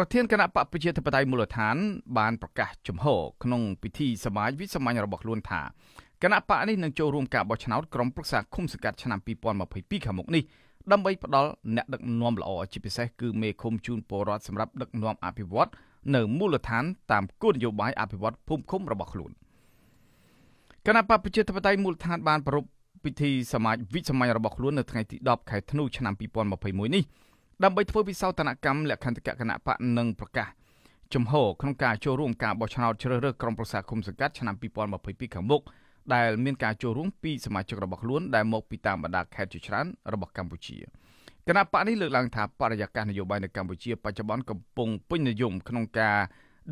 ប្រធានគណៈបកប្រជាធិបតេយ្យមូលដ្ឋាន បានប្រកាសជំហរក្នុងពិធីសមាជវិសាមញ្ញរបស់ខ្លួនថាគណៈបកនេះនឹងចូលរួមការបោះឆ្នោតក្រុមប្រឹក្សាឃុំសង្កាត់ឆ្នាំ2022ខាងមុខនេះដើម្បីផ្ដល់អ្នកដឹកនាំល្អជាពិសេសគឺមេឃុំជួនពលរដ្ឋសម្រាប់ដឹកនាំអភិវឌ្ឍនៅមូលដ្ឋានតាមគោលនយោបាយអភិវឌ្ឍភូមិឃុំរបស់ខ្លួនគណៈបកប្រជាធិបតេយ្យមូលដ្ឋានបានប្រពៃពិធីសមាជវិសាមញ្ញរបស់ខ្លួននៅថ្ងៃទី10ខែធ្នូឆ្នាំ2021នេះដើម្បីធ្វើវិសោធនកម្មលក្ខន្តិកគណៈបកនិងប្រកាសជំហរក្នុងការចូលរួមការបោះឆ្នោតជ្រើសរើសក្រុមប្រឹក្សាគុំសង្កាត់ឆ្នាំ2022ខាងមុខដែលមានការចូលរួមពីសមាជិករបស់ខ្លួនដែលមកពីតាមបណ្ដាខេត្តជាច្រើនរបស់កម្ពុជាគណៈបកនេះលើកឡើងថាបរិយាកាសនយោបាយនៅកម្ពុជាបច្ចុប្បន្នកំពុងពេញនិយមក្នុងការ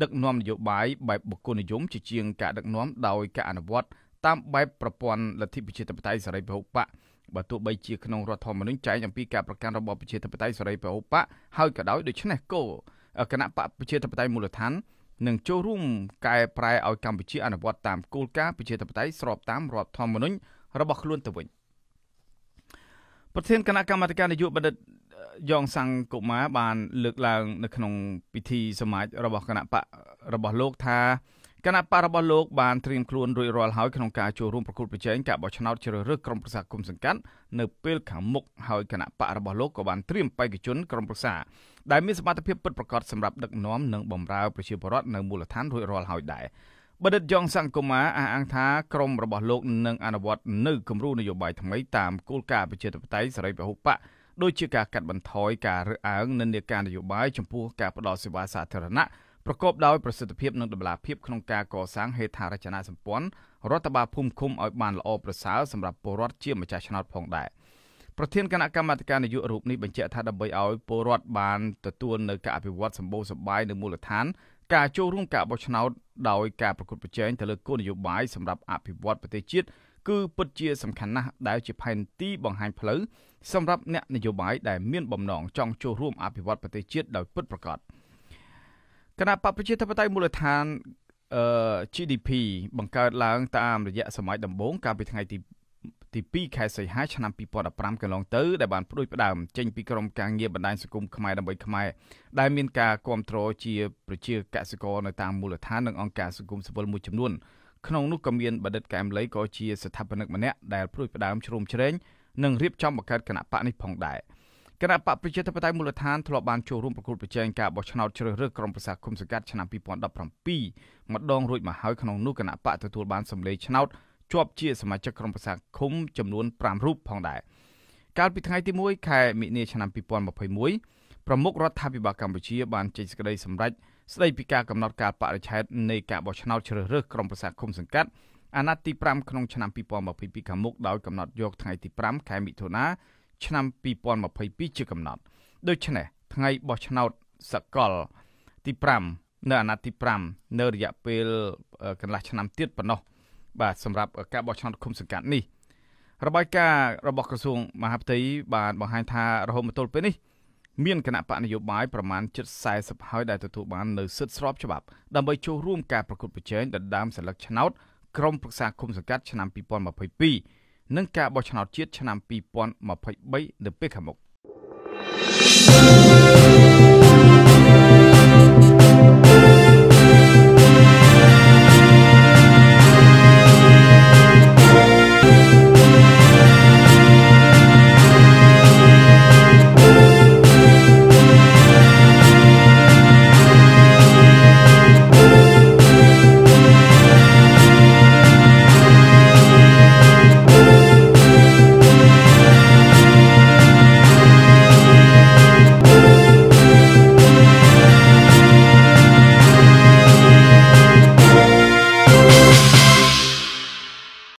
ដឹកនាំនយោបាយបែបបុគ្គលនិយមជាជាងការដឹកនាំដោយការអនុវត្តតាមបែបប្រព័ន្ធលទ្ធិប្រជាធិបតេយ្យសេរីពហុបកបើទោះបីជាក្នុងរដ្ឋធម្មនុញ្ញចែងអំពីការប្រកាន់របបប្រជាធិបតេយ្យសេរីពហុបកហើយក៏ដោយដូច្នេះគោគណៈបកប្រជាធិបតេយ្យមូលដ្ឋាននឹងចូលរួមកែប្រែឲ្យកម្ពុជា អនុវត្តតាមគោលការណ៍ប្រជាធិបតេយ្យស្របតាមរដ្ឋធម្មនុញ្ញរបស់ខ្លួនទៅវិញប្រធានគណៈកម្មាធិការនយោបាយបណ្ឌិតយ៉ងសង្កុមារបាន លើកឡើង នៅក្នុងពិធីសមាជរបស់គណៈបករបស់លោកថាគណៈបករបស់លោកបានត្រៀមខ្លួនរួចរាល់ហើយក្នុងការចូលរួមប្រគល់ប្រជែងការបោះឆ្នោតជ្រើសរើសក្រុមប្រឹក្សាគុំសង្កាត់នៅពេលខាងមុខហើយគណៈបករបស់លោកក៏បានត្រៀមបេក្ខជនក្រុមប្រឹក្សាដែលមានសមត្ថភាពពិតប្រាកដសម្រាប់ដឹកនាំនិងបម្រើប្រជាពលរដ្ឋនៅមូលដ្ឋានរួចរាល់ហើយដែរបណ្ឌិតយ៉ងសង្គមាអះអាងថាក្រមរបស់លោកនឹងអនុវត្តនៅគម្រោងនយោបាយថ្មីតាមគោលការណ៍ប្រជាធិបតេយ្យសេរីពហុបកដូចជាការកាត់បន្ថយការរើសអើងនិន្នាការនយោបាយចំពោះការផ្តល់សេវាសាធារណៈប្រកបដោយប្រសិទ្ធភាពនិងតម្លាភាពក្នុងការកសាងហេដ្ឋារចនាសម្ព័ន្ធរដ្ឋបាលភូមិឃុំឲ្យបានល្អប្រសើរសម្រាប់ពលរដ្ឋជាម្ចាស់ឆ្នោតផងដែរប្រធានគណៈកម្មាធិការនយោបាយរូបនេះបញ្ជាក់ថាដើម្បីឲ្យពលរដ្ឋបានទទួលនៅការអភិវឌ្ឍសម្បូរសប្បាយនៅមូលដ្ឋានការចូលរួមការបោះឆ្នោតដោយការប្រកួតប្រជែងទៅលើគោលនយោបាយសម្រាប់អភិវឌ្ឍប្រទេសជាតិគឺពិតជាសំខាន់ណាស់ដែលជាផែនទីបង្ហាញផ្លូវសម្រាប់អ្នកនយោបាយដែលមានបំណងចង់ចូលរួមអភិវឌ្ឍប្រទេសជាតិដោយពិតប្រាកដ។គណៈបព្វប្រជាធិបតេយ្យមូលដ្ឋានអឺ GDP បង្កើតឡើងតាមរយៈសម័យដំបូងកាលពីថ្ងៃទីទី2ខែសីហាឆ្នាំ2015កន្លងទៅដែលបានផ្ដួចផ្ដើមចេញ ពីក្រមការងារបណ្ដាញសង្គមខ្មែរដើម្បីខ្មែរដែលមានការគ្រប់គ្រងជាប្រជា កសិករនៅតាមមូលដ្ឋាននិងអង្គការសង្គមស៊ីវិលមួយចំនួនក្នុងនោះក៏មានបណ្ឌិតកែមលីក៏ជា ស្ថាបនិកម្នាក់ដែលផ្ដួចផ្ដើមជ្រោមជ្រែងនិងរៀបចំបង្កើតគណៈបកនេះផងដែរ។គណៈបកប្រជាធិបតេយ្យមូលដ្ឋានធ្លាប់បានចូលរួមប្រគល់ប្រជែងការបោះឆ្នោតជ្រើសរើសក្រុមប្រឹក្សាគុំសង្កាត់ឆ្នាំ2017ម្ដងរួចមកហើយក្នុងនោះគណៈបកទទួលបានសម្លេងឆ្នោតជាប់ជាសមាជិកក្រុមប្រឹក្សាគុំចំនួន5រូបផងដែរកាលពីថ្ងៃទី1ខែមិនិលឆ្នាំ2021ប្រមុខរដ្ឋាភិបាលកម្ពុជាបានចេញសេចក្តីសម្រេចស្តីពីការកំណត់ការបរិច្ឆេទនៃការបោះឆ្នោតជ្រើសរើសក្រុមប្រឹក្សាគុំសង្កាត់អាណត្តិទី5ក្នុងឆ្នាំ2022ខាងមុខដោយកំណត់យកថ្ងៃទី5ខែមិថុនាឆ្នាំ2022ជាកំណត់ដូច្នេះថ្ងៃបោះឆ្នោត សកល ទី5នៅអាណត្តិទី5នៅរយៈពេលកន្លះឆ្នាំទៀតប៉ុណ្ណោះបាទសម្រាប់ការបោះឆ្នោតឃុំសង្កាត់នេះរបាយការណ៍របស់ក្រសួងមហាផ្ទៃបានបង្ហាញថារហូតមកទល់ពេលនេះ មានគណៈបកនយោបាយប្រមាណជិត40ហើយដែលទទួលបាននៅសិទ្ធិស្របច្បាប់ដើម្បីចូលរួមការប្រកួតប្រជែងដណ្ដើមសិលឹកឆ្នោតក្រុមប្រឹក្សាគុំសង្កាត់ឆ្នាំ2022និងការបោះឆ្នោតជាតិឆ្នាំ2023នៅពេលខាងមុខ។